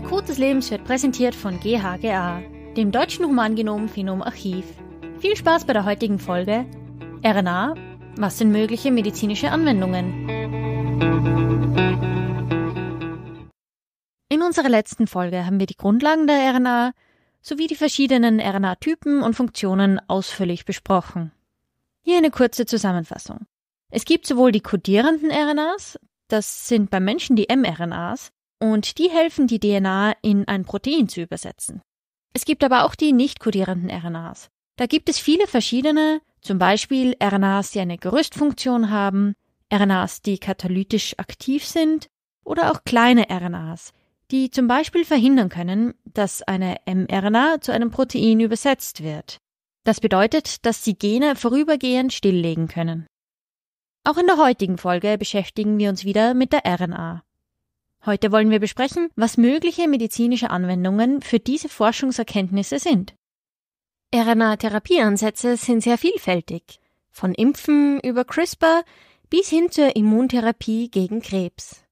Der Code des Lebens wird präsentiert von GHGA, dem Deutschen Humangenom-Phenom-Archiv. Viel Spaß bei der heutigen Folge RNA, was sind mögliche medizinische Anwendungen? In unserer letzten Folge haben wir die Grundlagen der RNA sowie die verschiedenen RNA-Typen und Funktionen ausführlich besprochen. Hier eine kurze Zusammenfassung. Es gibt sowohl die kodierenden RNAs, das sind beim Menschen die mRNAs, und die helfen, die DNA in ein Protein zu übersetzen. Es gibt aber auch die nicht kodierenden RNAs. Da gibt es viele verschiedene, zum Beispiel RNAs, die eine Gerüstfunktion haben, RNAs, die katalytisch aktiv sind oder auch kleine RNAs, die zum Beispiel verhindern können, dass eine mRNA zu einem Protein übersetzt wird. Das bedeutet, dass sie Gene vorübergehend stilllegen können. Auch in der heutigen Folge beschäftigen wir uns wieder mit der RNA. Heute wollen wir besprechen, was mögliche medizinische Anwendungen für diese Forschungserkenntnisse sind. RNA-Therapieansätze sind sehr vielfältig, von Impfen über CRISPR bis hin zur Immuntherapie gegen Krebs.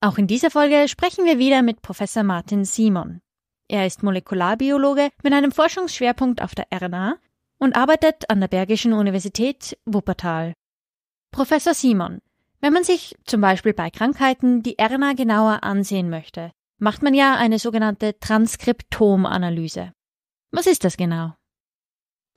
Auch in dieser Folge sprechen wir wieder mit Professor Martin Simon. Er ist Molekularbiologe mit einem Forschungsschwerpunkt auf der RNA und arbeitet an der Bergischen Universität Wuppertal. Professor Simon, wenn man sich zum Beispiel bei Krankheiten die RNA genauer ansehen möchte, macht man ja eine sogenannte Transkriptomanalyse. Was ist das genau?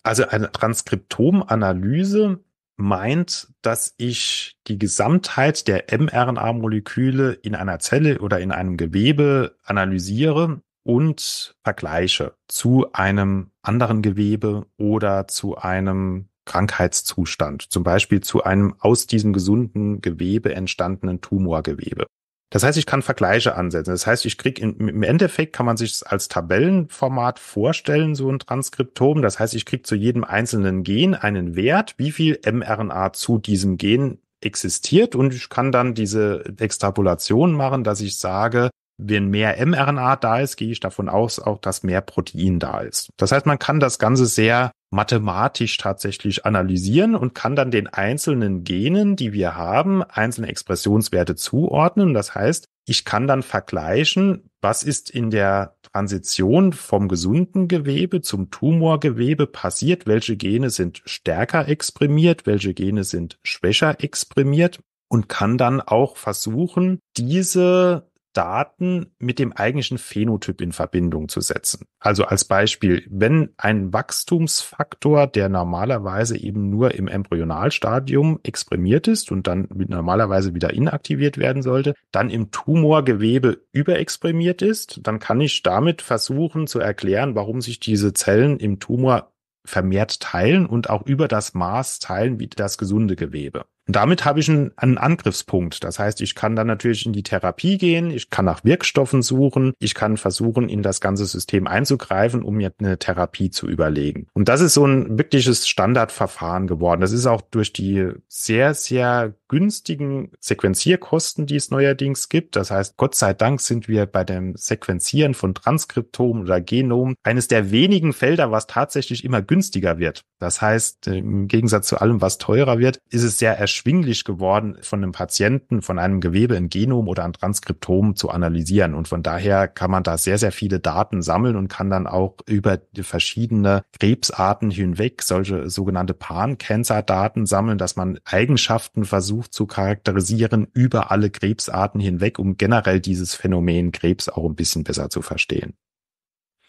Also eine Transkriptomanalyse meint, dass ich die Gesamtheit der mRNA-Moleküle in einer Zelle oder in einem Gewebe analysiere und vergleiche zu einem anderen Gewebe oder zu einem Krankheitszustand, zum Beispiel zu einem aus diesem gesunden Gewebe entstandenen Tumorgewebe. Das heißt, ich kann Vergleiche ansetzen. Das heißt, ich kriege im Endeffekt kann man sich das als Tabellenformat vorstellen, so ein Transkriptom. Das heißt, ich kriege zu jedem einzelnen Gen einen Wert, wie viel mRNA zu diesem Gen existiert und ich kann dann diese Extrapolation machen, dass ich sage, wenn mehr mRNA da ist, gehe ich davon aus, auch dass mehr Protein da ist. Das heißt, man kann das Ganze sehr mathematisch tatsächlich analysieren und kann dann den einzelnen Genen, die wir haben, einzelne Expressionswerte zuordnen. Das heißt, ich kann dann vergleichen, was ist in der Transition vom gesunden Gewebe zum Tumorgewebe passiert, welche Gene sind stärker exprimiert, welche Gene sind schwächer exprimiert und kann dann auch versuchen, diese Daten mit dem eigentlichen Phänotyp in Verbindung zu setzen. Also als Beispiel, wenn ein Wachstumsfaktor, der normalerweise eben nur im Embryonalstadium exprimiert ist und dann normalerweise wieder inaktiviert werden sollte, dann im Tumorgewebe überexprimiert ist, dann kann ich damit versuchen zu erklären, warum sich diese Zellen im Tumor vermehrt teilen und auch über das Maß teilen wie das gesunde Gewebe. Und damit habe ich einen, einen, Angriffspunkt. Das heißt, ich kann dann natürlich in die Therapie gehen, ich kann nach Wirkstoffen suchen, ich kann versuchen, in das ganze System einzugreifen, um mir eine Therapie zu überlegen. Und das ist so ein wirkliches Standardverfahren geworden. Das ist auch durch die sehr, sehr günstigen Sequenzierkosten, die es neuerdings gibt. Das heißt, Gott sei Dank sind wir bei dem Sequenzieren von Transkriptom oder Genom eines der wenigen Felder, was tatsächlich immer günstiger wird. Das heißt, im Gegensatz zu allem, was teurer wird, ist es sehr erschwinglich erschwinglich geworden, von einem Patienten, von einem Gewebe im Genom oder an Transkriptomen zu analysieren. Und von daher kann man da sehr, sehr viele Daten sammeln und kann dann auch über verschiedene Krebsarten hinweg solche sogenannte Pan-Cancer-Daten sammeln, dass man Eigenschaften versucht zu charakterisieren über alle Krebsarten hinweg, um generell dieses Phänomen Krebs auch ein bisschen besser zu verstehen.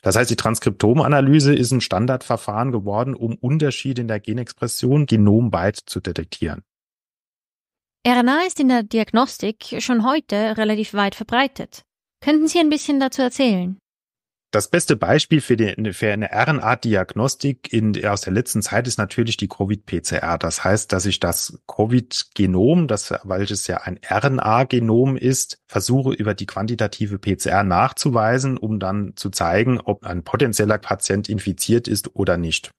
Das heißt, die Transkriptomanalyse ist ein Standardverfahren geworden, um Unterschiede in der Genexpression genomweit zu detektieren. RNA ist in der Diagnostik schon heute relativ weit verbreitet. Könnten Sie ein bisschen dazu erzählen? Das beste Beispiel für, die, für eine RNA-Diagnostik aus der letzten Zeit ist natürlich die Covid-PCR. Das heißt, dass ich das Covid-Genom, das, es ja ein RNA-Genom ist, versuche über die quantitative PCR nachzuweisen, um dann zu zeigen, ob ein potenzieller Patient infiziert ist oder nicht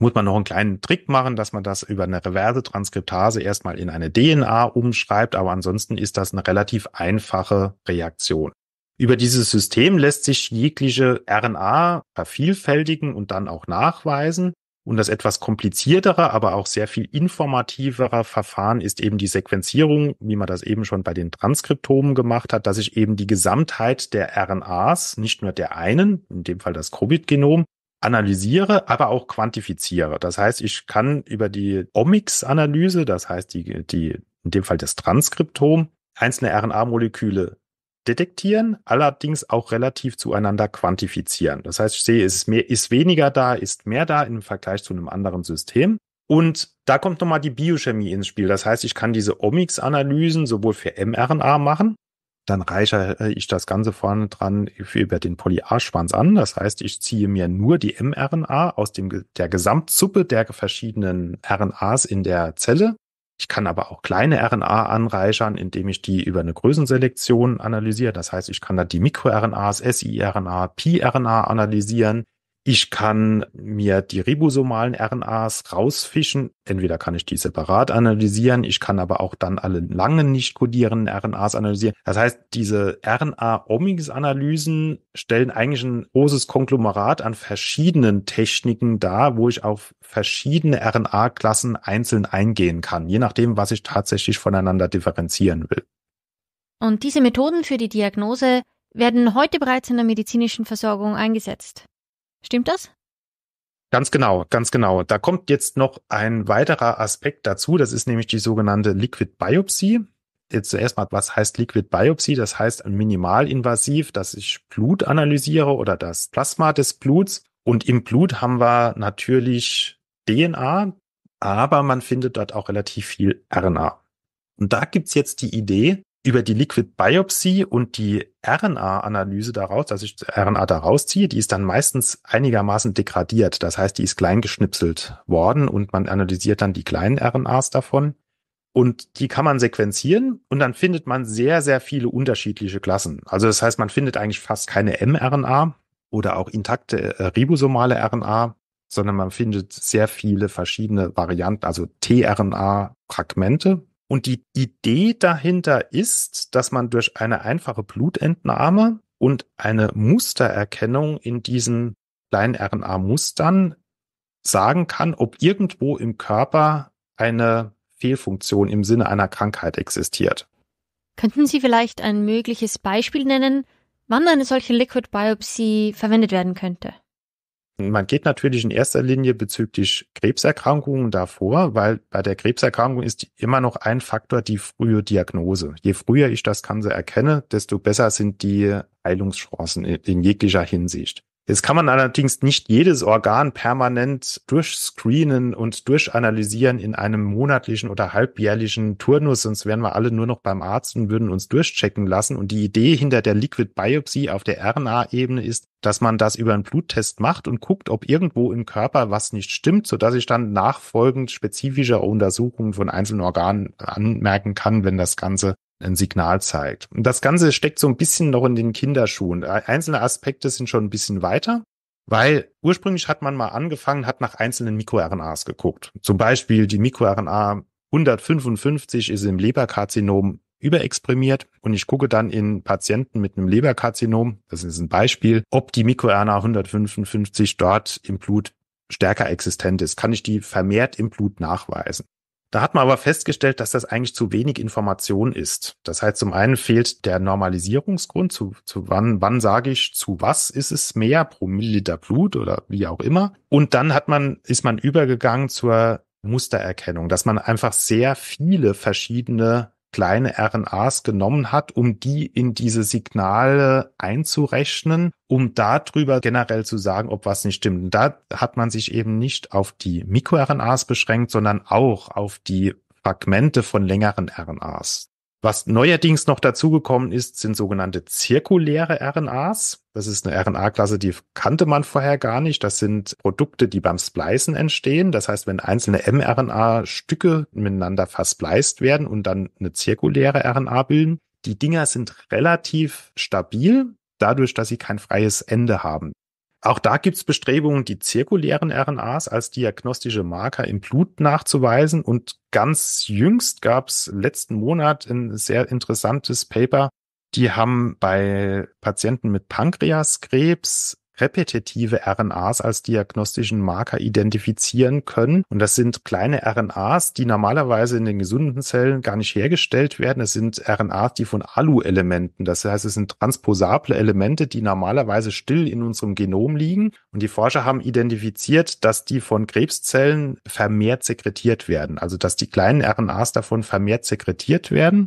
muss man noch einen kleinen Trick machen, dass man das über eine reverse Transkriptase erstmal in eine DNA umschreibt, aber ansonsten ist das eine relativ einfache Reaktion. Über dieses System lässt sich jegliche RNA vervielfältigen und dann auch nachweisen. Und das etwas kompliziertere, aber auch sehr viel informativere Verfahren ist eben die Sequenzierung, wie man das eben schon bei den Transkriptomen gemacht hat, dass ich eben die Gesamtheit der RNAs, nicht nur der einen, in dem Fall das Covid-Genom, analysiere, aber auch quantifiziere. Das heißt, ich kann über die Omics-Analyse, das heißt die, die, in dem Fall das Transkriptom, einzelne RNA-Moleküle detektieren, allerdings auch relativ zueinander quantifizieren. Das heißt, ich sehe, ist, mehr, ist weniger da, ist mehr da im Vergleich zu einem anderen System. Und da kommt nochmal die Biochemie ins Spiel. Das heißt, ich kann diese Omics-Analysen sowohl für mRNA machen, dann reichere ich das Ganze vorne dran über den Polyarschwanz an. Das heißt, ich ziehe mir nur die mRNA aus dem, der Gesamtsuppe der verschiedenen RNAs in der Zelle. Ich kann aber auch kleine RNA anreichern, indem ich die über eine Größenselektion analysiere. Das heißt, ich kann da die MikroRNAs, siRNA, pRNA analysieren. Ich kann mir die ribosomalen RNAs rausfischen. Entweder kann ich die separat analysieren, ich kann aber auch dann alle langen nicht kodierenden RNAs analysieren. Das heißt, diese RNA-Omics-Analysen stellen eigentlich ein großes Konglomerat an verschiedenen Techniken dar, wo ich auf verschiedene RNA-Klassen einzeln eingehen kann, je nachdem, was ich tatsächlich voneinander differenzieren will. Und diese Methoden für die Diagnose werden heute bereits in der medizinischen Versorgung eingesetzt. Stimmt das? Ganz genau, ganz genau. Da kommt jetzt noch ein weiterer Aspekt dazu. Das ist nämlich die sogenannte Liquid Biopsy. Jetzt zuerst mal, was heißt Liquid Biopsy? Das heißt minimalinvasiv, dass ich Blut analysiere oder das Plasma des Bluts. Und im Blut haben wir natürlich DNA, aber man findet dort auch relativ viel RNA. Und da gibt's jetzt die Idee, über die Liquid Biopsy und die RNA-Analyse daraus, dass ich RNA daraus ziehe, die ist dann meistens einigermaßen degradiert. Das heißt, die ist klein geschnipselt worden und man analysiert dann die kleinen RNAs davon. Und die kann man sequenzieren und dann findet man sehr, sehr viele unterschiedliche Klassen. Also das heißt, man findet eigentlich fast keine mRNA oder auch intakte äh, ribosomale RNA, sondern man findet sehr viele verschiedene Varianten, also tRNA-Fragmente, und die Idee dahinter ist, dass man durch eine einfache Blutentnahme und eine Mustererkennung in diesen kleinen RNA-Mustern sagen kann, ob irgendwo im Körper eine Fehlfunktion im Sinne einer Krankheit existiert. Könnten Sie vielleicht ein mögliches Beispiel nennen, wann eine solche Liquid Biopsy verwendet werden könnte? Man geht natürlich in erster Linie bezüglich Krebserkrankungen davor, weil bei der Krebserkrankung ist immer noch ein Faktor die frühe Diagnose. Je früher ich das Ganze erkenne, desto besser sind die Heilungschancen in jeglicher Hinsicht. Jetzt kann man allerdings nicht jedes Organ permanent durchscreenen und durchanalysieren in einem monatlichen oder halbjährlichen Turnus, sonst wären wir alle nur noch beim Arzt und würden uns durchchecken lassen. Und die Idee hinter der Liquid Biopsy auf der RNA-Ebene ist, dass man das über einen Bluttest macht und guckt, ob irgendwo im Körper was nicht stimmt, sodass ich dann nachfolgend spezifischer Untersuchungen von einzelnen Organen anmerken kann, wenn das Ganze ein Signal zeigt. Und das Ganze steckt so ein bisschen noch in den Kinderschuhen. Einzelne Aspekte sind schon ein bisschen weiter, weil ursprünglich hat man mal angefangen, hat nach einzelnen MikroRNAs geguckt. Zum Beispiel die MikroRNA 155 ist im Leberkarzinom überexprimiert und ich gucke dann in Patienten mit einem Leberkarzinom, das ist ein Beispiel, ob die MikroRNA 155 dort im Blut stärker existent ist. Kann ich die vermehrt im Blut nachweisen? Da hat man aber festgestellt, dass das eigentlich zu wenig Information ist. Das heißt, zum einen fehlt der Normalisierungsgrund, zu, zu wann, wann sage ich, zu was ist es mehr pro Milliliter Blut oder wie auch immer. Und dann hat man, ist man übergegangen zur Mustererkennung, dass man einfach sehr viele verschiedene kleine RNAs genommen hat, um die in diese Signale einzurechnen, um darüber generell zu sagen, ob was nicht stimmt. Und da hat man sich eben nicht auf die MikroRNAs beschränkt, sondern auch auf die Fragmente von längeren RNAs. Was neuerdings noch dazugekommen ist, sind sogenannte zirkuläre RNAs. Das ist eine RNA-Klasse, die kannte man vorher gar nicht. Das sind Produkte, die beim Splicen entstehen. Das heißt, wenn einzelne mRNA-Stücke miteinander verspliced werden und dann eine zirkuläre RNA bilden, die Dinger sind relativ stabil, dadurch, dass sie kein freies Ende haben. Auch da gibt es Bestrebungen, die zirkulären RNAs als diagnostische Marker im Blut nachzuweisen. Und ganz jüngst gab es letzten Monat ein sehr interessantes Paper. Die haben bei Patienten mit Pankreaskrebs repetitive RNAs als diagnostischen Marker identifizieren können. Und das sind kleine RNAs, die normalerweise in den gesunden Zellen gar nicht hergestellt werden. Es sind RNAs, die von Alu-Elementen, das heißt, es sind transposable Elemente, die normalerweise still in unserem Genom liegen. Und die Forscher haben identifiziert, dass die von Krebszellen vermehrt sekretiert werden. Also, dass die kleinen RNAs davon vermehrt sekretiert werden.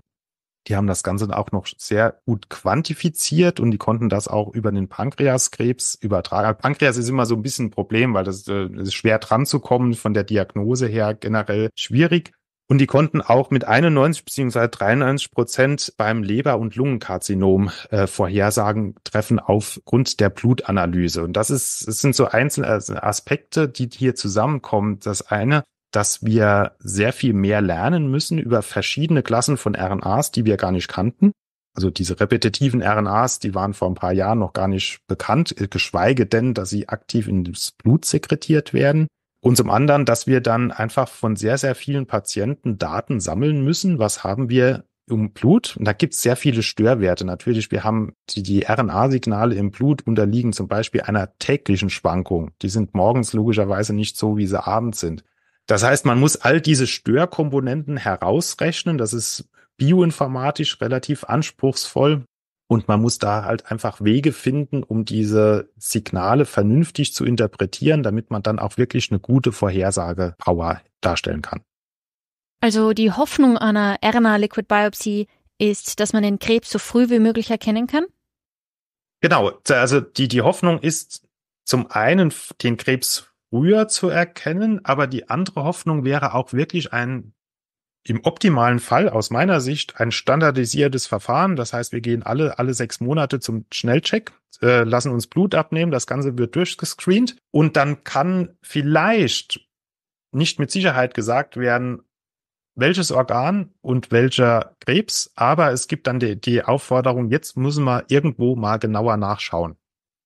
Die haben das Ganze auch noch sehr gut quantifiziert und die konnten das auch über den Pankreaskrebs übertragen. Also Pankreas ist immer so ein bisschen ein Problem, weil das, das äh, ist schwer dran zu kommen, von der Diagnose her generell schwierig. Und die konnten auch mit 91 bzw. 93 Prozent beim Leber- und Lungenkarzinom äh, Vorhersagen treffen aufgrund der Blutanalyse. Und das ist, es sind so einzelne also Aspekte, die hier zusammenkommen. Das eine dass wir sehr viel mehr lernen müssen über verschiedene Klassen von RNAs, die wir gar nicht kannten. Also diese repetitiven RNAs, die waren vor ein paar Jahren noch gar nicht bekannt, geschweige denn, dass sie aktiv ins Blut sekretiert werden. Und zum anderen, dass wir dann einfach von sehr, sehr vielen Patienten Daten sammeln müssen. Was haben wir im Blut? Und da gibt es sehr viele Störwerte. Natürlich, wir haben die, die RNA-Signale im Blut unterliegen zum Beispiel einer täglichen Schwankung. Die sind morgens logischerweise nicht so, wie sie abends sind. Das heißt, man muss all diese Störkomponenten herausrechnen. Das ist bioinformatisch relativ anspruchsvoll. Und man muss da halt einfach Wege finden, um diese Signale vernünftig zu interpretieren, damit man dann auch wirklich eine gute Vorhersagepower darstellen kann. Also die Hoffnung einer RNA-Liquid-Biopsie ist, dass man den Krebs so früh wie möglich erkennen kann? Genau, also die, die Hoffnung ist zum einen, den Krebs früher zu erkennen, aber die andere Hoffnung wäre auch wirklich ein im optimalen Fall aus meiner Sicht ein standardisiertes Verfahren. Das heißt, wir gehen alle, alle sechs Monate zum Schnellcheck, äh, lassen uns Blut abnehmen, das Ganze wird durchgescreent und dann kann vielleicht nicht mit Sicherheit gesagt werden, welches Organ und welcher Krebs, aber es gibt dann die, die Aufforderung, jetzt müssen wir irgendwo mal genauer nachschauen.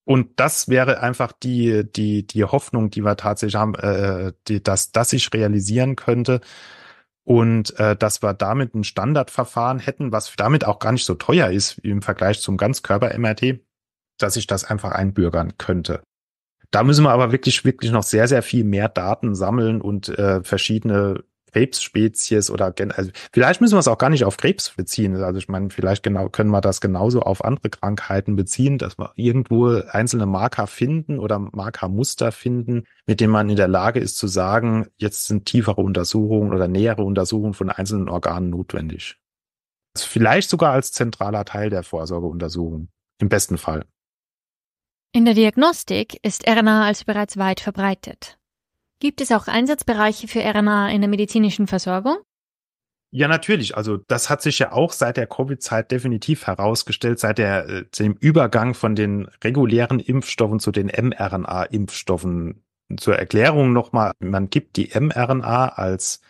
Und das wäre einfach die, die, die Hoffnung, die wir tatsächlich haben, äh, die, dass das sich realisieren könnte. Und äh, dass wir damit ein Standardverfahren hätten, was damit auch gar nicht so teuer ist im Vergleich zum Ganzkörper-MRT, dass ich das einfach einbürgern könnte. Da müssen wir aber wirklich, wirklich noch sehr, sehr viel mehr Daten sammeln und äh, verschiedene Krebsspezies oder also vielleicht müssen wir es auch gar nicht auf Krebs beziehen. Also ich meine, vielleicht genau können wir das genauso auf andere Krankheiten beziehen, dass wir irgendwo einzelne Marker finden oder Markermuster finden, mit denen man in der Lage ist zu sagen, jetzt sind tiefere Untersuchungen oder nähere Untersuchungen von einzelnen Organen notwendig. Also vielleicht sogar als zentraler Teil der Vorsorgeuntersuchung. Im besten Fall. In der Diagnostik ist RNA also bereits weit verbreitet. Gibt es auch Einsatzbereiche für RNA in der medizinischen Versorgung? Ja, natürlich. Also das hat sich ja auch seit der Covid-Zeit definitiv herausgestellt, seit der, äh, dem Übergang von den regulären Impfstoffen zu den mRNA-Impfstoffen. Zur Erklärung nochmal, man gibt die mRNA als,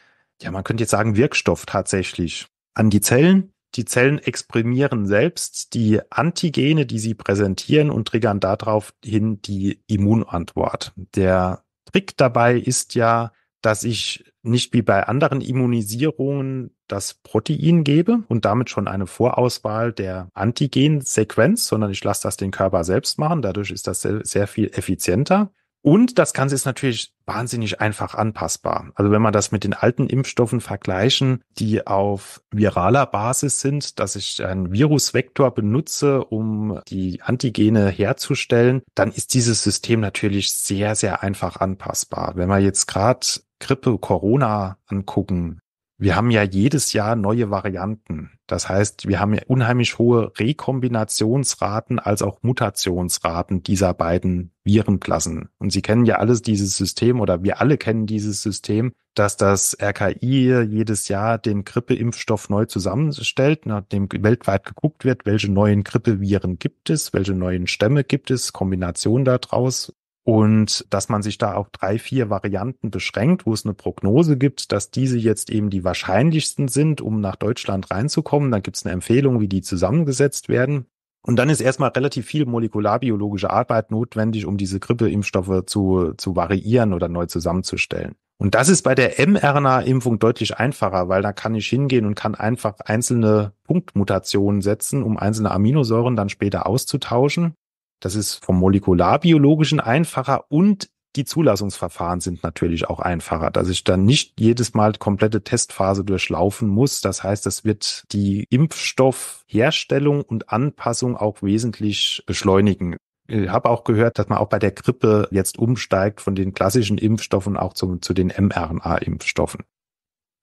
ja, man könnte jetzt sagen, Wirkstoff tatsächlich an die Zellen. Die Zellen exprimieren selbst die Antigene, die sie präsentieren und triggern daraufhin die Immunantwort. Der Trick dabei ist ja, dass ich nicht wie bei anderen Immunisierungen das Protein gebe und damit schon eine Vorauswahl der Antigensequenz, sondern ich lasse das den Körper selbst machen. Dadurch ist das sehr, sehr viel effizienter. Und das Ganze ist natürlich wahnsinnig einfach anpassbar. Also wenn man das mit den alten Impfstoffen vergleichen, die auf viraler Basis sind, dass ich einen Virusvektor benutze, um die Antigene herzustellen, dann ist dieses System natürlich sehr, sehr einfach anpassbar. Wenn man jetzt gerade Grippe, Corona angucken, wir haben ja jedes Jahr neue Varianten. Das heißt, wir haben ja unheimlich hohe Rekombinationsraten als auch Mutationsraten dieser beiden Virenklassen. Und Sie kennen ja alles dieses System oder wir alle kennen dieses System, dass das RKI jedes Jahr den Grippeimpfstoff neu zusammenstellt, nachdem weltweit geguckt wird, welche neuen Grippeviren gibt es, welche neuen Stämme gibt es, Kombinationen daraus, und dass man sich da auf drei, vier Varianten beschränkt, wo es eine Prognose gibt, dass diese jetzt eben die wahrscheinlichsten sind, um nach Deutschland reinzukommen. Dann gibt es eine Empfehlung, wie die zusammengesetzt werden. Und dann ist erstmal relativ viel molekularbiologische Arbeit notwendig, um diese Grippeimpfstoffe zu, zu variieren oder neu zusammenzustellen. Und das ist bei der mRNA-Impfung deutlich einfacher, weil da kann ich hingehen und kann einfach einzelne Punktmutationen setzen, um einzelne Aminosäuren dann später auszutauschen. Das ist vom molekularbiologischen einfacher und die Zulassungsverfahren sind natürlich auch einfacher, dass ich dann nicht jedes Mal komplette Testphase durchlaufen muss. Das heißt, das wird die Impfstoffherstellung und Anpassung auch wesentlich beschleunigen. Ich habe auch gehört, dass man auch bei der Grippe jetzt umsteigt von den klassischen Impfstoffen auch zum, zu den mRNA-Impfstoffen.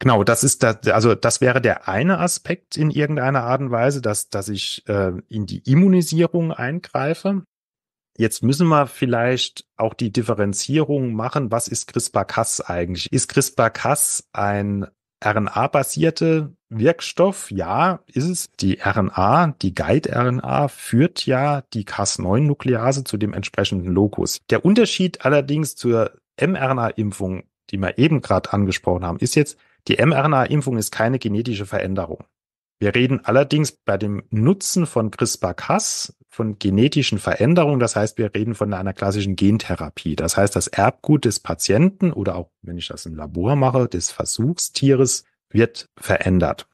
Genau, das ist das, also das wäre der eine Aspekt in irgendeiner Art und Weise, dass, dass ich äh, in die Immunisierung eingreife. Jetzt müssen wir vielleicht auch die Differenzierung machen. Was ist CRISPR-Cas eigentlich? Ist CRISPR-Cas ein RNA-basierte Wirkstoff? Ja, ist es. Die RNA, die Guide-RNA führt ja die Cas9-Nuklease zu dem entsprechenden Locus. Der Unterschied allerdings zur mRNA-Impfung, die wir eben gerade angesprochen haben, ist jetzt, die mRNA-Impfung ist keine genetische Veränderung. Wir reden allerdings bei dem Nutzen von CRISPR-Cas von genetischen Veränderungen. Das heißt, wir reden von einer klassischen Gentherapie. Das heißt, das Erbgut des Patienten oder auch, wenn ich das im Labor mache, des Versuchstieres wird verändert.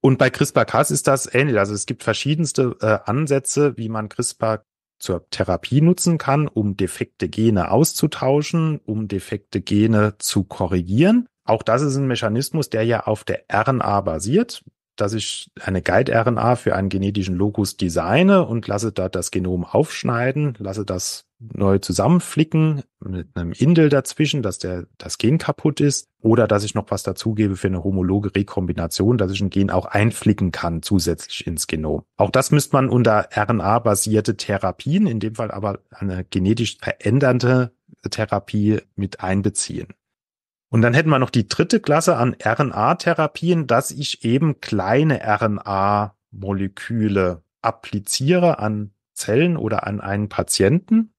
Und bei CRISPR-Cas ist das ähnlich. Also es gibt verschiedenste äh, Ansätze, wie man CRISPR zur Therapie nutzen kann, um defekte Gene auszutauschen, um defekte Gene zu korrigieren. Auch das ist ein Mechanismus, der ja auf der RNA basiert, dass ich eine Guide-RNA für einen genetischen Locus designe und lasse da das Genom aufschneiden, lasse das neu zusammenflicken mit einem Indel dazwischen, dass der, das Gen kaputt ist oder dass ich noch was dazugebe für eine homologe Rekombination, dass ich ein Gen auch einflicken kann zusätzlich ins Genom. Auch das müsste man unter RNA-basierte Therapien, in dem Fall aber eine genetisch verändernde Therapie mit einbeziehen. Und dann hätten wir noch die dritte Klasse an RNA-Therapien, dass ich eben kleine RNA-Moleküle appliziere an Zellen oder an einen Patienten,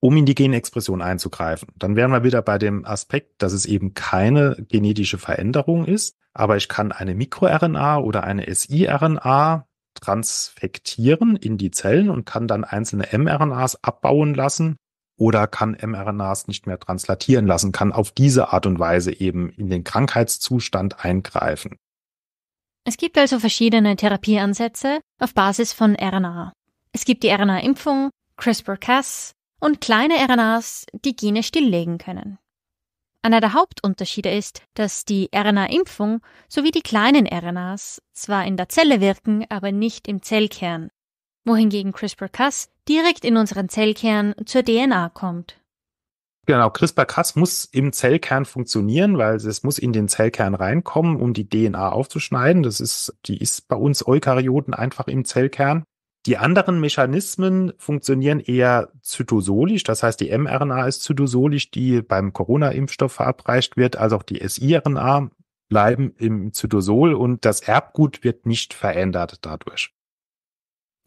um in die Genexpression einzugreifen. Dann wären wir wieder bei dem Aspekt, dass es eben keine genetische Veränderung ist, aber ich kann eine MikroRNA oder eine siRNA transfektieren in die Zellen und kann dann einzelne mRNAs abbauen lassen oder kann mRNAs nicht mehr translatieren lassen, kann auf diese Art und Weise eben in den Krankheitszustand eingreifen. Es gibt also verschiedene Therapieansätze auf Basis von RNA. Es gibt die RNA-Impfung, CRISPR-Cas und kleine RNAs, die Gene stilllegen können. Einer der Hauptunterschiede ist, dass die RNA-Impfung sowie die kleinen RNAs zwar in der Zelle wirken, aber nicht im Zellkern wohingegen CRISPR-Cas direkt in unseren Zellkern zur DNA kommt. Genau, CRISPR-Cas muss im Zellkern funktionieren, weil es muss in den Zellkern reinkommen, um die DNA aufzuschneiden. Das ist, die ist bei uns Eukaryoten einfach im Zellkern. Die anderen Mechanismen funktionieren eher zytosolisch, das heißt die mRNA ist zytosolisch, die beim Corona-Impfstoff verabreicht wird, also auch die siRNA bleiben im Zytosol und das Erbgut wird nicht verändert dadurch.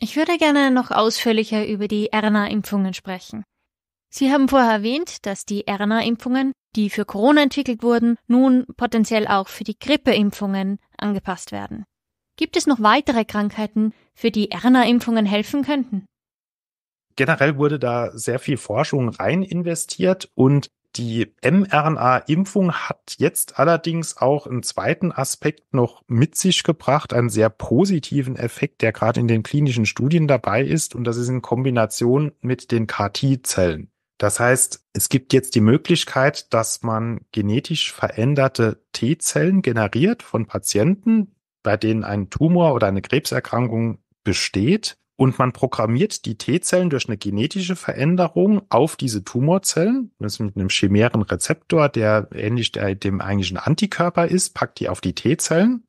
Ich würde gerne noch ausführlicher über die RNA-Impfungen sprechen. Sie haben vorher erwähnt, dass die RNA-Impfungen, die für Corona entwickelt wurden, nun potenziell auch für die Grippeimpfungen angepasst werden. Gibt es noch weitere Krankheiten, für die RNA-Impfungen helfen könnten? Generell wurde da sehr viel Forschung rein investiert und die mRNA-Impfung hat jetzt allerdings auch einen zweiten Aspekt noch mit sich gebracht, einen sehr positiven Effekt, der gerade in den klinischen Studien dabei ist. Und das ist in Kombination mit den KT-Zellen. Das heißt, es gibt jetzt die Möglichkeit, dass man genetisch veränderte T-Zellen generiert von Patienten, bei denen ein Tumor oder eine Krebserkrankung besteht und man programmiert die T-Zellen durch eine genetische Veränderung auf diese Tumorzellen. Das ist mit einem chimären Rezeptor, der ähnlich dem eigentlichen Antikörper ist, packt die auf die T-Zellen.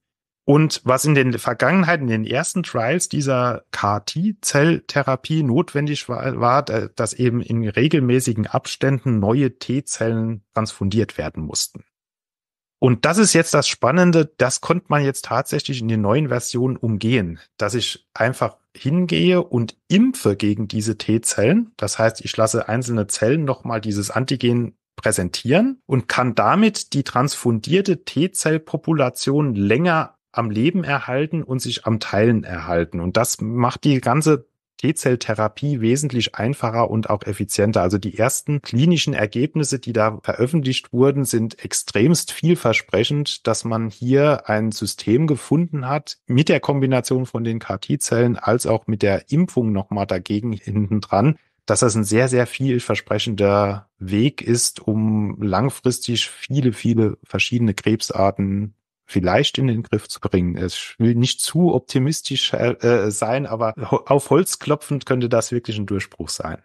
Und was in den Vergangenheit, in den ersten Trials dieser kt zelltherapie notwendig war, war, dass eben in regelmäßigen Abständen neue T-Zellen transfundiert werden mussten. Und das ist jetzt das Spannende, das konnte man jetzt tatsächlich in den neuen Versionen umgehen, dass ich einfach hingehe und impfe gegen diese T-Zellen, das heißt, ich lasse einzelne Zellen nochmal dieses Antigen präsentieren und kann damit die transfundierte T-Zellpopulation länger am Leben erhalten und sich am Teilen erhalten. Und das macht die ganze T-Zelltherapie wesentlich einfacher und auch effizienter. Also die ersten klinischen Ergebnisse, die da veröffentlicht wurden, sind extremst vielversprechend, dass man hier ein System gefunden hat mit der Kombination von den KT-Zellen als auch mit der Impfung nochmal dagegen hinten dran, dass das ein sehr, sehr vielversprechender Weg ist, um langfristig viele, viele verschiedene Krebsarten vielleicht in den Griff zu bringen Ich will nicht zu optimistisch äh, äh sein, aber auf Holz klopfend könnte das wirklich ein Durchbruch sein.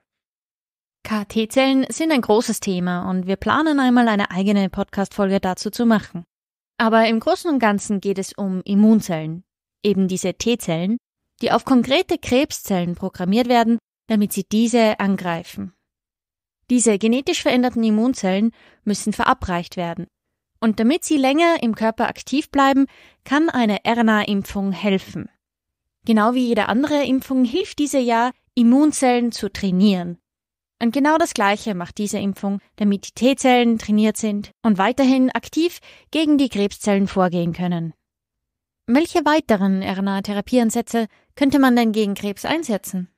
KT-Zellen sind ein großes Thema und wir planen einmal eine eigene Podcast-Folge dazu zu machen. Aber im Großen und Ganzen geht es um Immunzellen, eben diese T-Zellen, die auf konkrete Krebszellen programmiert werden, damit sie diese angreifen. Diese genetisch veränderten Immunzellen müssen verabreicht werden, und damit sie länger im Körper aktiv bleiben, kann eine RNA-Impfung helfen. Genau wie jede andere Impfung hilft diese ja, Immunzellen zu trainieren. Und genau das Gleiche macht diese Impfung, damit die T-Zellen trainiert sind und weiterhin aktiv gegen die Krebszellen vorgehen können. Welche weiteren RNA-Therapieansätze könnte man denn gegen Krebs einsetzen?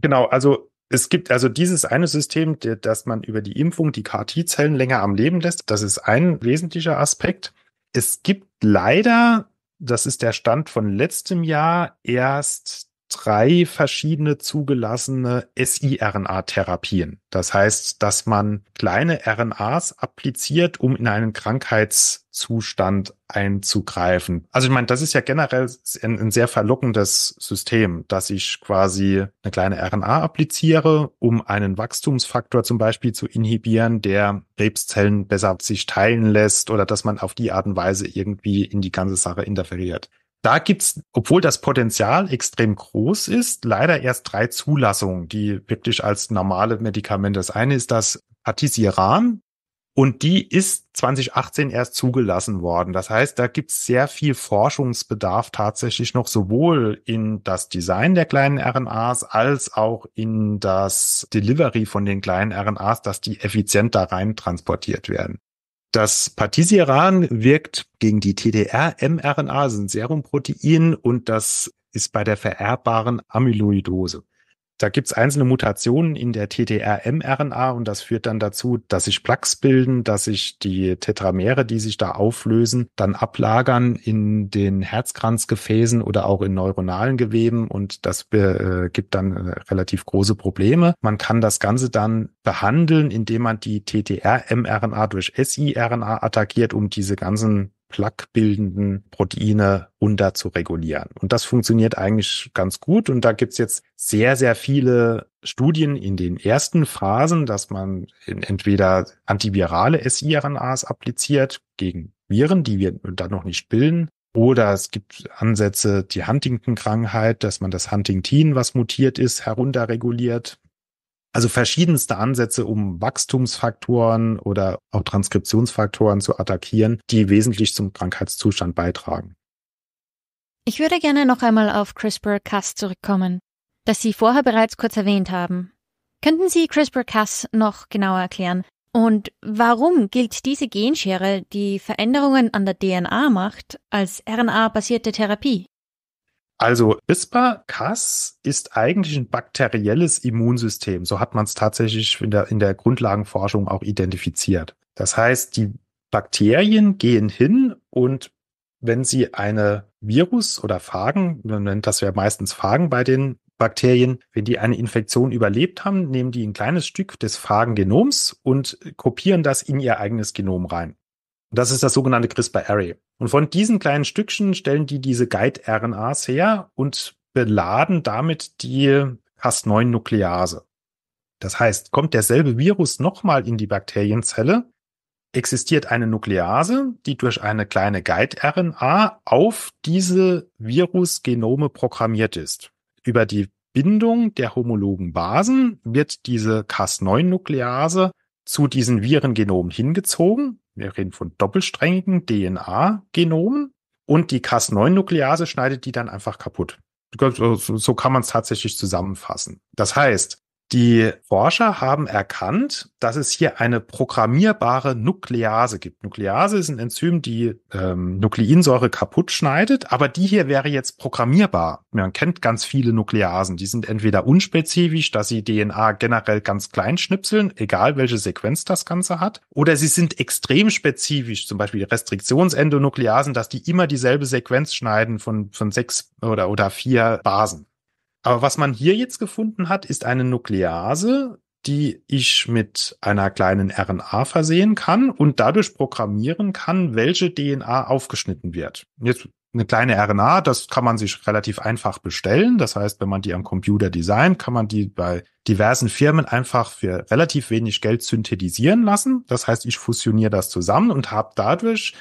Genau, also es gibt also dieses eine System, dass man über die Impfung die KT-Zellen länger am Leben lässt. Das ist ein wesentlicher Aspekt. Es gibt leider, das ist der Stand von letztem Jahr, erst drei verschiedene zugelassene siRNA-Therapien. Das heißt, dass man kleine RNAs appliziert, um in einen Krankheitszustand einzugreifen. Also ich meine, das ist ja generell ein, ein sehr verlockendes System, dass ich quasi eine kleine RNA appliziere, um einen Wachstumsfaktor zum Beispiel zu inhibieren, der Krebszellen besser sich teilen lässt oder dass man auf die Art und Weise irgendwie in die ganze Sache interferiert da gibt's, obwohl das Potenzial extrem groß ist, leider erst drei Zulassungen, die wirklich als normale Medikamente. Das eine ist das Patisiran und die ist 2018 erst zugelassen worden. Das heißt, da gibt's sehr viel Forschungsbedarf tatsächlich noch sowohl in das Design der kleinen RNAs als auch in das Delivery von den kleinen RNAs, dass die effizient da rein transportiert werden. Das Partisiran wirkt gegen die TDR-mRNA, das ist ein Serumprotein, und das ist bei der vererbbaren Amyloidose da gibt es einzelne Mutationen in der TTR-mRNA und das führt dann dazu, dass sich Plaques bilden, dass sich die Tetramere, die sich da auflösen, dann ablagern in den Herzkranzgefäßen oder auch in neuronalen Geweben und das äh, gibt dann äh, relativ große Probleme. Man kann das Ganze dann behandeln, indem man die TTR-mRNA durch siRNA attackiert, um diese ganzen plaquebildenden Proteine runter zu regulieren. Und das funktioniert eigentlich ganz gut. Und da gibt's jetzt sehr, sehr viele Studien in den ersten Phasen, dass man entweder antivirale siRNAs appliziert gegen Viren, die wir dann noch nicht bilden, oder es gibt Ansätze, die Huntington-Krankheit, dass man das Huntington, was mutiert ist, herunterreguliert. Also verschiedenste Ansätze, um Wachstumsfaktoren oder auch Transkriptionsfaktoren zu attackieren, die wesentlich zum Krankheitszustand beitragen. Ich würde gerne noch einmal auf CRISPR-Cas zurückkommen, das Sie vorher bereits kurz erwähnt haben. Könnten Sie CRISPR-Cas noch genauer erklären? Und warum gilt diese Genschere, die Veränderungen an der DNA macht, als RNA-basierte Therapie? Also Bispa Cas ist eigentlich ein bakterielles Immunsystem. So hat man es tatsächlich in der, in der Grundlagenforschung auch identifiziert. Das heißt, die Bakterien gehen hin und wenn sie eine Virus oder Phagen, man nennt das ja meistens Phagen bei den Bakterien, wenn die eine Infektion überlebt haben, nehmen die ein kleines Stück des Phagengenoms und kopieren das in ihr eigenes Genom rein. Und das ist das sogenannte CRISPR-Array. Und von diesen kleinen Stückchen stellen die diese Guide-RNAs her und beladen damit die Cas9-Nuklease. Das heißt, kommt derselbe Virus nochmal in die Bakterienzelle, existiert eine Nuklease, die durch eine kleine Guide-RNA auf diese Virusgenome programmiert ist. Über die Bindung der homologen Basen wird diese Cas9-Nuklease zu diesen Virengenomen hingezogen wir reden von doppelsträngigen DNA-Genomen und die Cas9-Nuklease schneidet die dann einfach kaputt. So kann man es tatsächlich zusammenfassen. Das heißt, die Forscher haben erkannt, dass es hier eine programmierbare Nuklease gibt. Nuklease ist ein Enzym, die ähm, Nukleinsäure kaputt schneidet, aber die hier wäre jetzt programmierbar. Man kennt ganz viele Nukleasen. Die sind entweder unspezifisch, dass sie DNA generell ganz klein schnipseln, egal welche Sequenz das Ganze hat, oder sie sind extrem spezifisch, zum Beispiel Restriktionsendonukleasen, dass die immer dieselbe Sequenz schneiden von, von sechs oder, oder vier Basen. Aber was man hier jetzt gefunden hat, ist eine Nuklease, die ich mit einer kleinen RNA versehen kann und dadurch programmieren kann, welche DNA aufgeschnitten wird. Jetzt eine kleine RNA, das kann man sich relativ einfach bestellen. Das heißt, wenn man die am Computer designt, kann man die bei diversen Firmen einfach für relativ wenig Geld synthetisieren lassen. Das heißt, ich fusioniere das zusammen und habe dadurch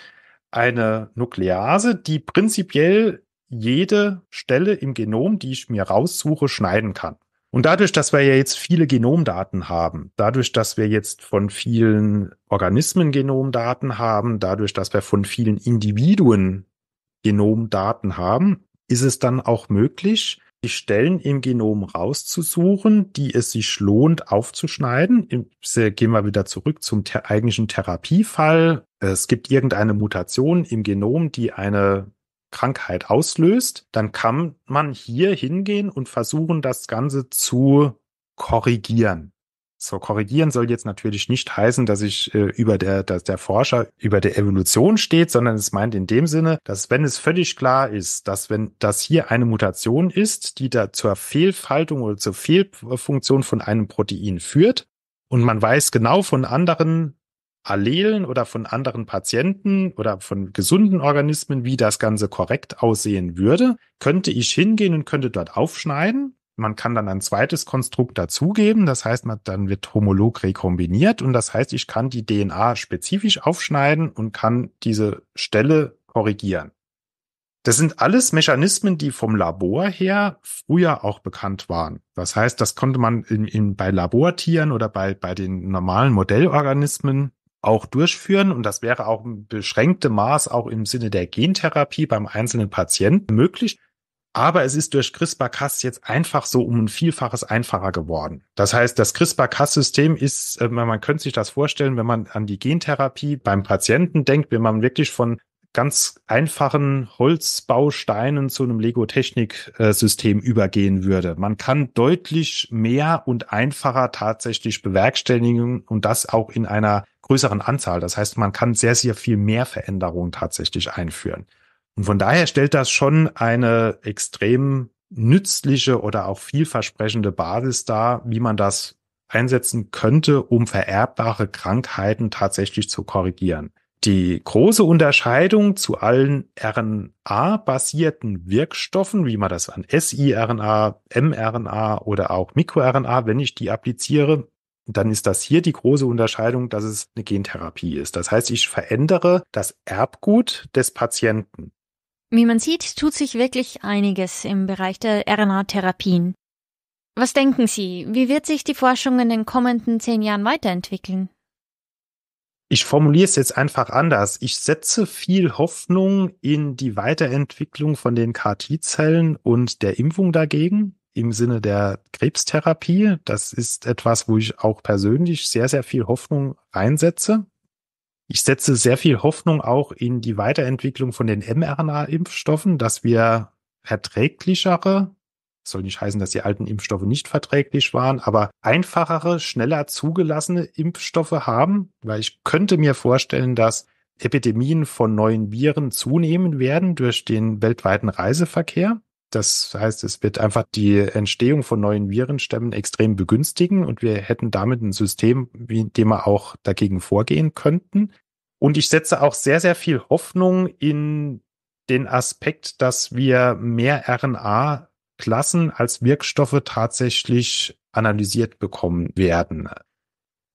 eine Nuklease, die prinzipiell jede Stelle im Genom, die ich mir raussuche, schneiden kann. Und dadurch, dass wir ja jetzt viele Genomdaten haben, dadurch, dass wir jetzt von vielen Organismen Genomdaten haben, dadurch, dass wir von vielen Individuen Genomdaten haben, ist es dann auch möglich, die Stellen im Genom rauszusuchen, die es sich lohnt aufzuschneiden. Gehen wir wieder zurück zum eigentlichen Therapiefall. Es gibt irgendeine Mutation im Genom, die eine Krankheit auslöst, dann kann man hier hingehen und versuchen, das Ganze zu korrigieren. So, korrigieren soll jetzt natürlich nicht heißen, dass ich äh, über der, dass der Forscher über der Evolution steht, sondern es meint in dem Sinne, dass wenn es völlig klar ist, dass wenn das hier eine Mutation ist, die da zur Fehlfaltung oder zur Fehlfunktion von einem Protein führt, und man weiß genau von anderen Allelen oder von anderen Patienten oder von gesunden Organismen, wie das Ganze korrekt aussehen würde, könnte ich hingehen und könnte dort aufschneiden. Man kann dann ein zweites Konstrukt dazugeben, das heißt, man, dann wird homolog rekombiniert und das heißt, ich kann die DNA spezifisch aufschneiden und kann diese Stelle korrigieren. Das sind alles Mechanismen, die vom Labor her früher auch bekannt waren. Das heißt, das konnte man in, in, bei Labortieren oder bei, bei den normalen Modellorganismen auch durchführen. Und das wäre auch ein beschränktes Maß auch im Sinne der Gentherapie beim einzelnen Patienten möglich. Aber es ist durch CRISPR-Cas jetzt einfach so um ein Vielfaches einfacher geworden. Das heißt, das CRISPR-Cas-System ist, äh, man könnte sich das vorstellen, wenn man an die Gentherapie beim Patienten denkt, wenn man wirklich von ganz einfachen Holzbausteinen zu einem Lego-Technik-System übergehen würde. Man kann deutlich mehr und einfacher tatsächlich bewerkstelligen und das auch in einer größeren Anzahl. Das heißt, man kann sehr, sehr viel mehr Veränderungen tatsächlich einführen. Und von daher stellt das schon eine extrem nützliche oder auch vielversprechende Basis dar, wie man das einsetzen könnte, um vererbbare Krankheiten tatsächlich zu korrigieren. Die große Unterscheidung zu allen RNA-basierten Wirkstoffen, wie man das an siRNA, mRNA oder auch MikroRNA, wenn ich die appliziere, dann ist das hier die große Unterscheidung, dass es eine Gentherapie ist. Das heißt, ich verändere das Erbgut des Patienten. Wie man sieht, tut sich wirklich einiges im Bereich der RNA-Therapien. Was denken Sie, wie wird sich die Forschung in den kommenden zehn Jahren weiterentwickeln? ich formuliere es jetzt einfach anders. Ich setze viel Hoffnung in die Weiterentwicklung von den KT-Zellen und der Impfung dagegen im Sinne der Krebstherapie. Das ist etwas, wo ich auch persönlich sehr, sehr viel Hoffnung reinsetze. Ich setze sehr viel Hoffnung auch in die Weiterentwicklung von den mRNA-Impfstoffen, dass wir verträglichere das soll nicht heißen, dass die alten Impfstoffe nicht verträglich waren, aber einfachere, schneller zugelassene Impfstoffe haben, weil ich könnte mir vorstellen, dass Epidemien von neuen Viren zunehmen werden durch den weltweiten Reiseverkehr. Das heißt, es wird einfach die Entstehung von neuen Virenstämmen extrem begünstigen und wir hätten damit ein System, in dem wir auch dagegen vorgehen könnten. Und ich setze auch sehr, sehr viel Hoffnung in den Aspekt, dass wir mehr RNA Klassen als Wirkstoffe tatsächlich analysiert bekommen werden.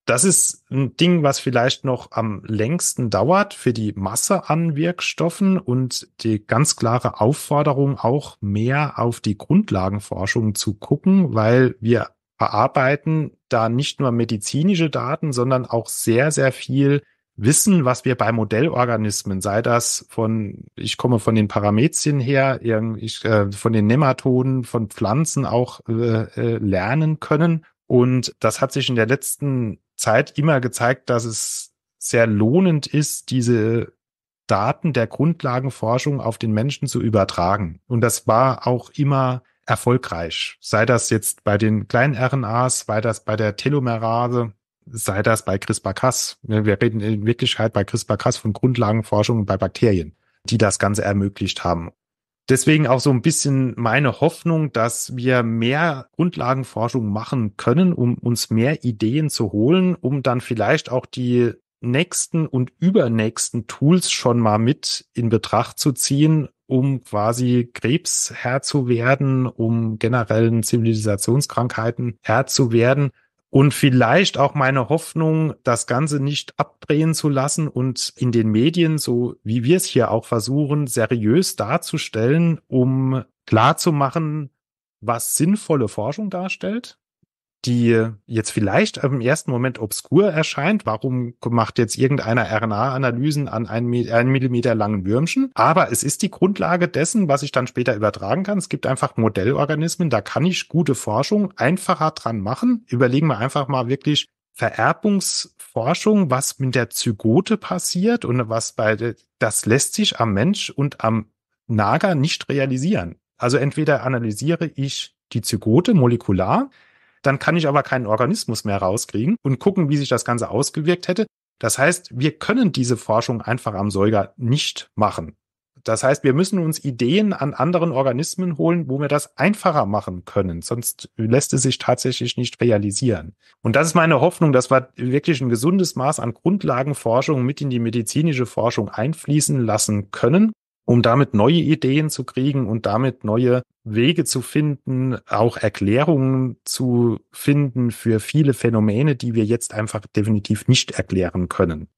Das ist ein Ding, was vielleicht noch am längsten dauert für die Masse an Wirkstoffen und die ganz klare Aufforderung auch mehr auf die Grundlagenforschung zu gucken, weil wir verarbeiten da nicht nur medizinische Daten, sondern auch sehr, sehr viel Wissen, was wir bei Modellorganismen, sei das von, ich komme von den Paramezien her, ich, äh, von den Nematoden, von Pflanzen auch äh, äh, lernen können. Und das hat sich in der letzten Zeit immer gezeigt, dass es sehr lohnend ist, diese Daten der Grundlagenforschung auf den Menschen zu übertragen. Und das war auch immer erfolgreich. Sei das jetzt bei den kleinen RNAs, sei das bei der Telomerase, sei das bei CRISPR-Cas. Ne, wir reden in Wirklichkeit bei CRISPR-Cas von Grundlagenforschung bei Bakterien, die das Ganze ermöglicht haben. Deswegen auch so ein bisschen meine Hoffnung, dass wir mehr Grundlagenforschung machen können, um uns mehr Ideen zu holen, um dann vielleicht auch die nächsten und übernächsten Tools schon mal mit in Betracht zu ziehen, um quasi Krebs Herr zu werden, um generellen Zivilisationskrankheiten Herr zu werden und vielleicht auch meine Hoffnung, das Ganze nicht abdrehen zu lassen und in den Medien, so wie wir es hier auch versuchen, seriös darzustellen, um klarzumachen, was sinnvolle Forschung darstellt die jetzt vielleicht im ersten Moment obskur erscheint. Warum macht jetzt irgendeiner RNA-Analysen an einem, einem Millimeter langen Würmchen? Aber es ist die Grundlage dessen, was ich dann später übertragen kann. Es gibt einfach Modellorganismen, da kann ich gute Forschung einfacher dran machen. Überlegen wir einfach mal wirklich Vererbungsforschung, was mit der Zygote passiert und was bei, das lässt sich am Mensch und am Nager nicht realisieren. Also entweder analysiere ich die Zygote molekular, dann kann ich aber keinen Organismus mehr rauskriegen und gucken, wie sich das Ganze ausgewirkt hätte. Das heißt, wir können diese Forschung einfach am Säuger nicht machen. Das heißt, wir müssen uns Ideen an anderen Organismen holen, wo wir das einfacher machen können. Sonst lässt es sich tatsächlich nicht realisieren. Und das ist meine Hoffnung, dass wir wirklich ein gesundes Maß an Grundlagenforschung mit in die medizinische Forschung einfließen lassen können um damit neue Ideen zu kriegen und damit neue Wege zu finden, auch Erklärungen zu finden für viele Phänomene, die wir jetzt einfach definitiv nicht erklären können.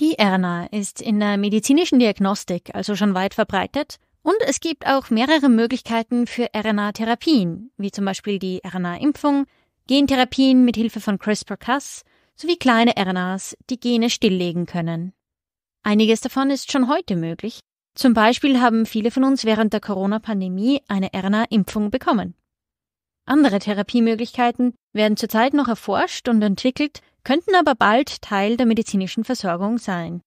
Die Erna ist in der medizinischen Diagnostik also schon weit verbreitet und es gibt auch mehrere Möglichkeiten für RNA-Therapien, wie zum Beispiel die RNA-Impfung, Gentherapien mit Hilfe von CRISPR-Cas sowie kleine RNAs, die Gene stilllegen können. Einiges davon ist schon heute möglich. Zum Beispiel haben viele von uns während der Corona-Pandemie eine RNA-Impfung bekommen. Andere Therapiemöglichkeiten werden zurzeit noch erforscht und entwickelt, könnten aber bald Teil der medizinischen Versorgung sein.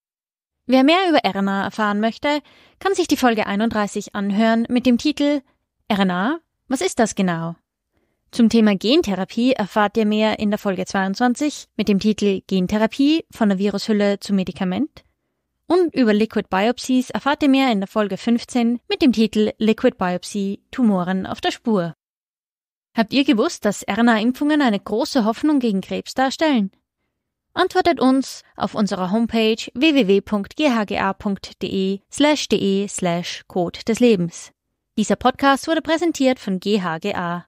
Wer mehr über RNA erfahren möchte, kann sich die Folge 31 anhören mit dem Titel RNA, was ist das genau? Zum Thema Gentherapie erfahrt ihr mehr in der Folge 22 mit dem Titel Gentherapie von der Virushülle zum Medikament und über Liquid Biopsies erfahrt ihr mehr in der Folge 15 mit dem Titel Liquid Biopsy Tumoren auf der Spur. Habt ihr gewusst, dass RNA-Impfungen eine große Hoffnung gegen Krebs darstellen? Antwortet uns auf unserer Homepage www.ghga.de slash de slash Code des Lebens. Dieser Podcast wurde präsentiert von GHGA.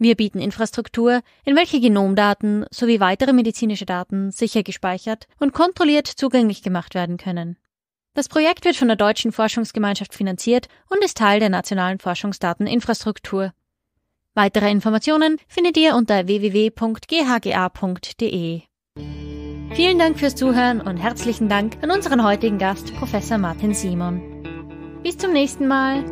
Wir bieten Infrastruktur, in welche Genomdaten sowie weitere medizinische Daten sicher gespeichert und kontrolliert zugänglich gemacht werden können. Das Projekt wird von der Deutschen Forschungsgemeinschaft finanziert und ist Teil der nationalen Forschungsdateninfrastruktur. Weitere Informationen findet ihr unter www.ghga.de. Vielen Dank fürs Zuhören und herzlichen Dank an unseren heutigen Gast, Professor Martin Simon. Bis zum nächsten Mal.